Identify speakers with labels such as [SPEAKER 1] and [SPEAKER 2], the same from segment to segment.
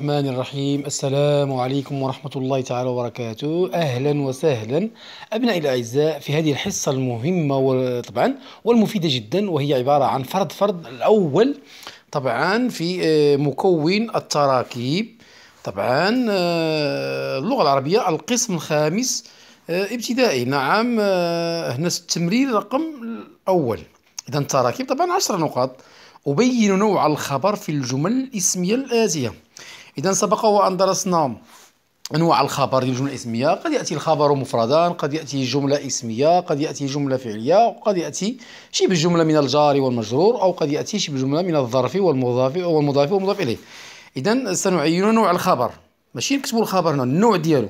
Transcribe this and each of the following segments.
[SPEAKER 1] الرحمن الرحيم السلام عليكم ورحمة الله تعالى وبركاته أهلا وسهلا أبنائي الأعزاء في هذه الحصة المهمة طبعا والمفيدة جدا وهي عبارة عن فرض فرض الأول طبعا في آه، مكون التراكيب طبعا آه، اللغة العربية القسم الخامس آه، ابتدائي نعم هنا التمرين رقم الأول إذا التراكيب طبعا عشر نقاط أبين نوع الخبر في الجمل الاسمية الآتية اذا سبق وان درسنا انواع الخبر ديال الجمله الاسميه قد ياتي الخبر مفردا قد ياتي جمله اسميه قد ياتي جمله فعليه وقد ياتي شبه جمله من الجار والمجرور او قد ياتي شبه جمله من الظرف والمضاف والمضاف والمضاف اليه اذا سنعين نوع الخبر ماشي نكتبوا الخبر هنا النوع ديالو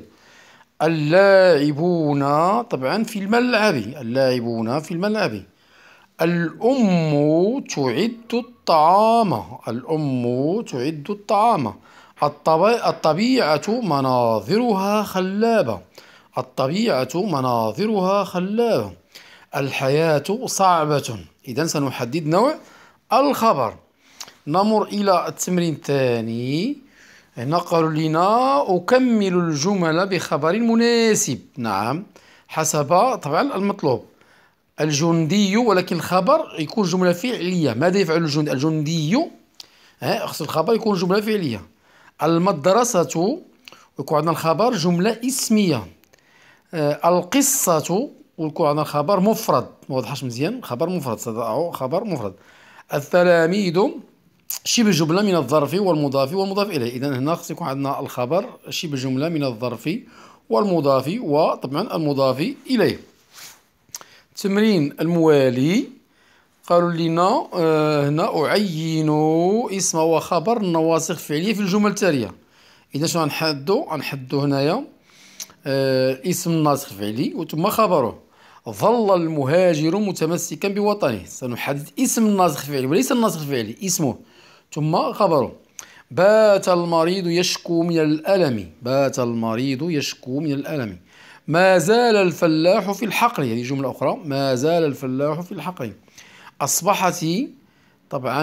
[SPEAKER 1] اللاعبون طبعا في الملعب اللاعبون في الملعب الأم تعد الطعام الأم تعد الطعام الطبيعة مناظرها خلابة الطبيعة مناظرها خلابة الحياة صعبة إذا سنحدد نوع الخبر نمر إلى التمرين الثاني هنا قالوا لنا أكمل الجمل بخبر مناسب نعم حسب طبعا المطلوب الجندي ولكن الخبر يكون جملة فعلية ماذا يفعل الجندي الجندي خص الخبر يكون جملة فعلية المدرسة ويكون عندنا الخبر جملة اسمية آه، القصة ويكون عندنا الخبر مفرد ما واضحش مزيان خبر مفرد صدقه خبر مفرد التلاميذ شبه جملة من الظرف والمضاف والمضاف إليه إذا هنا خص يكون عندنا الخبر شبه جملة من الظرف والمضاف وطبعا المضاف إليه التمرين الموالي قالوا لنا هنا آه، أعين اسم وخبر النواصق الفعلية في الجمل التالية إذا شنو غنحدو غنحدو هنايا آه، اسم الناصق الفعلي وثم خبره ظل المهاجر متمسكا بوطنه سنحدد اسم الناصق الفعلي وليس الناصق الفعلي اسمه ثم خبره بات المريض يشكو من الألم بات المريض يشكو من الألم ما زال الفلاح في الحقل هذه جملة أخرى ما زال الفلاح في الحقل أصبحت طبعا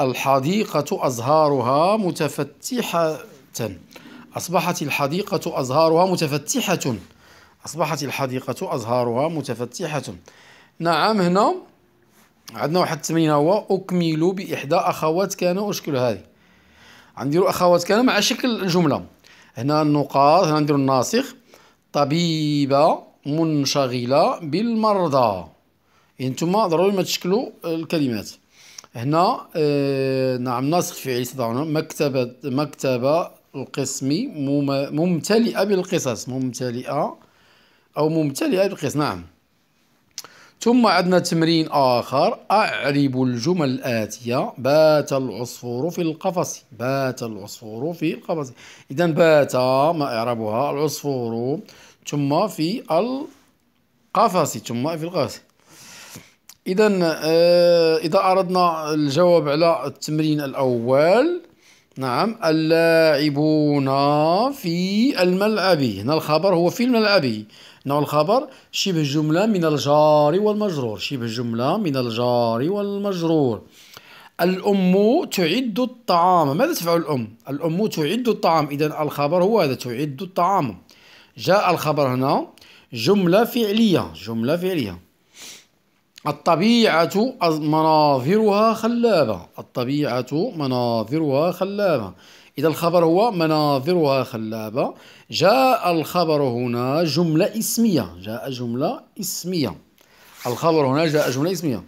[SPEAKER 1] الحديقة أزهارها متفتحة أصبحت الحديقة أزهارها متفتحة أصبحت الحديقة أزهارها متفتحة نعم هنا عندنا واحد التمرين هو أكمل بإحدى أخوات كان أشكل هذه غنديرو أخوات كان مع شكل الجملة هنا النقاط هنا نديرو الناسخ طبيبة منشغلة بالمرضى يعني انتم ضروري ما تشكلوا الكلمات هنا آه نعم ناسخ عيسى تضعونه مكتبة مكتبة القسمي ممتلئة بالقصص ممتلئة أو ممتلئة بالقصص نعم ثم عندنا تمرين آخر أعرب الجمل الآتية بات العصفور في القفص بات العصفور في القفص إذا بات ما إعرابها العصفور ثم في القفص ثم في القفص إذا آه، إذا أردنا الجواب على التمرين الأول نعم اللاعبون في الملعب هنا الخبر هو في الملعب نوع الخبر شبه جملة من الجار والمجرور شبه جملة من الجار والمجرور الأم تعد الطعام ماذا تفعل الأم؟ الأم تعد الطعام إذا الخبر هو هذا تعد الطعام جاء الخبر هنا جملة فعلية جملة فعلية الطبيعة مناظرها خلابة الطبيعة مناظرها خلابة إذا الخبر هو مناظرها خلابة جاء الخبر هنا جملة اسمية جاء جملة اسمية الخبر هنا جاء جملة اسمية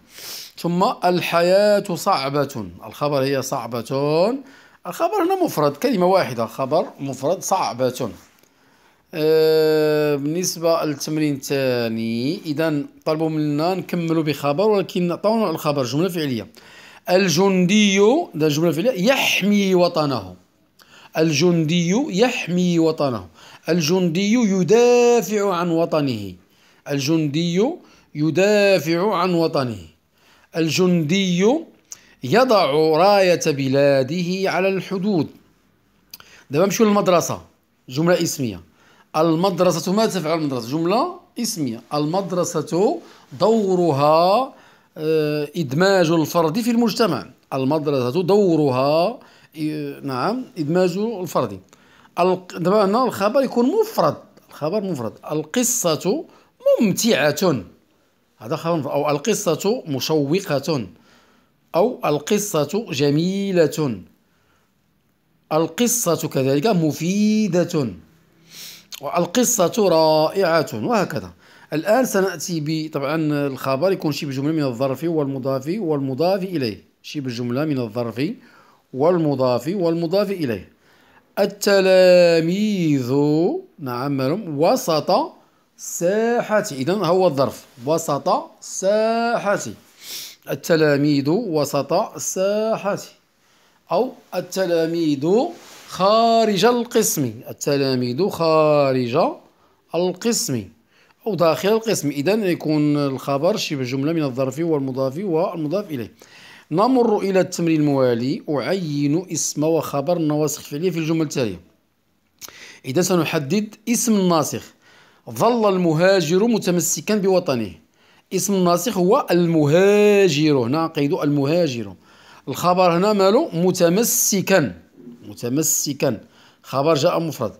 [SPEAKER 1] ثم الحياة صعبة الخبر هي صعبة الخبر هنا مفرد كلمة واحدة خبر مفرد صعبة آه، بالنسبه للتمرين الثاني اذا طلبوا منا نكملوا بخبر ولكن نعطونا الخبر جمله فعليه الجندي ده جمله فعليه يحمي وطنه الجندي يحمي وطنه الجندي يدافع عن وطنه الجندي يدافع عن وطنه الجندي يضع راية بلاده على الحدود دابا نمشيو للمدرسة جملة اسمية المدرسة ما تفعل المدرسة جملة اسمية المدرسة دورها آه، إدماج الفرد في المجتمع المدرسة دورها نعم إدماج الفرد دابا هنا الخبر يكون مفرد الخبر مفرد القصة ممتعة هذا خبر أو القصة مشوقة أو القصة جميلة القصة كذلك مفيدة والقصة رائعة وهكذا الآن سنأتي ب طبعا الخبر يكون شبه جملة من الظرف والمضاف والمضاف إليه شبه جملة من الظرف والمضاف والمضاف إليه التلاميذ نعم وسط ساحة إذا هو الظرف وسط ساحة التلاميذ وسط ساحة أو التلاميذ خارج القسم التلاميذ خارج القسم أو داخل القسم إذا يكون الخبر شبه جملة من الظرف والمضاف والمضاف إليه نمر إلى التمرين الموالي أعين اسم وخبر نواسخ فعلية في الجملة التالية إذا سنحدد اسم الناسخ ظل المهاجر متمسكا بوطنه اسم الناسخ هو المهاجر هنا قيد المهاجر الخبر هنا ماله متمسكا متمسكا خبر جاء مفرد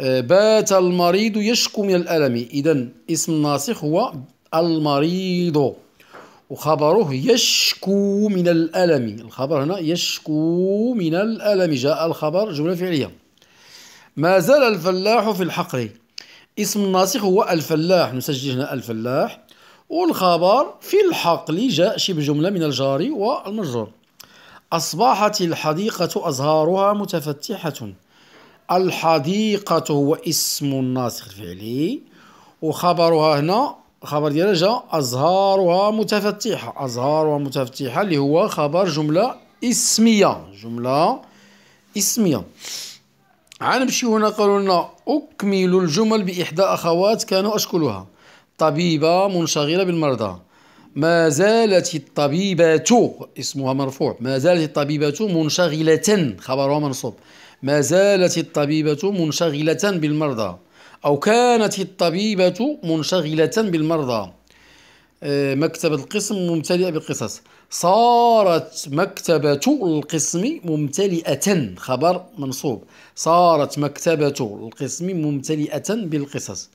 [SPEAKER 1] آه، بات المريض يشكو من الألم إذا اسم الناسخ هو المريض وخبره يشكو من الألم الخبر هنا يشكو من الألم جاء الخبر جملة فعلية ما زال الفلاح في الحقر اسم الناسخ هو الفلاح نسجل هنا الفلاح والخبر في الحقل جاء شبه جملة من الجار والمجرور أصبحت الحديقة أزهارها متفتحة الحديقة هو اسم الناسخ الفعلي وخبرها هنا خبر ديالها جا أزهارها متفتحة أزهارها متفتحة اللي هو خبر جملة اسمية جملة اسمية غنمشيو هنا قالوا لنا أكمل الجمل بإحدى أخوات كانوا أشكلها طبيبة منشغلة بالمرضى ما زالت الطبيبة اسمها مرفوع ما زالت الطبيبة منشغلة خبرها منصوب ما زالت الطبيبة منشغلة بالمرضى أو كانت الطبيبة منشغلة بالمرضى آه، مكتبة القسم ممتلئة بالقصص صارت مكتبة القسم ممتلئة خبر منصوب صارت مكتبة القسم ممتلئة بالقصص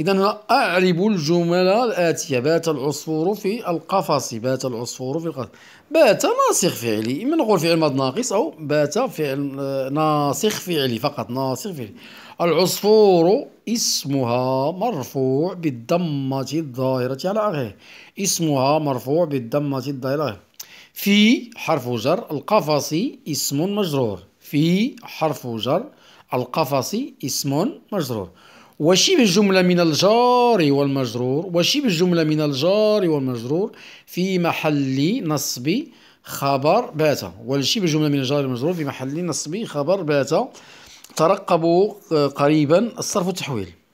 [SPEAKER 1] إذا أعرب الجمل الآتية بات العصفور في القفص بات العصفور في القفص بات ناسخ فعلي إما نقول فعل ماض ناقص أو بات فعل ناسخ فعلي فقط ناسخ فعلي العصفور اسمها مرفوع بالضمة الظاهرة على آخره اسمها مرفوع بالضمة الظاهرة في حرف جر القفص اسم مجرور في حرف جر القفص اسم مجرور وشي بالجملة من الجار والمجرور وشي بالجملة من الجار والمجرور في محل نصب خبر بات وشي بالجملة من الجار والمجرور في محل نصب خبر بات ترقبوا آه، قريبا الصرف والتحويل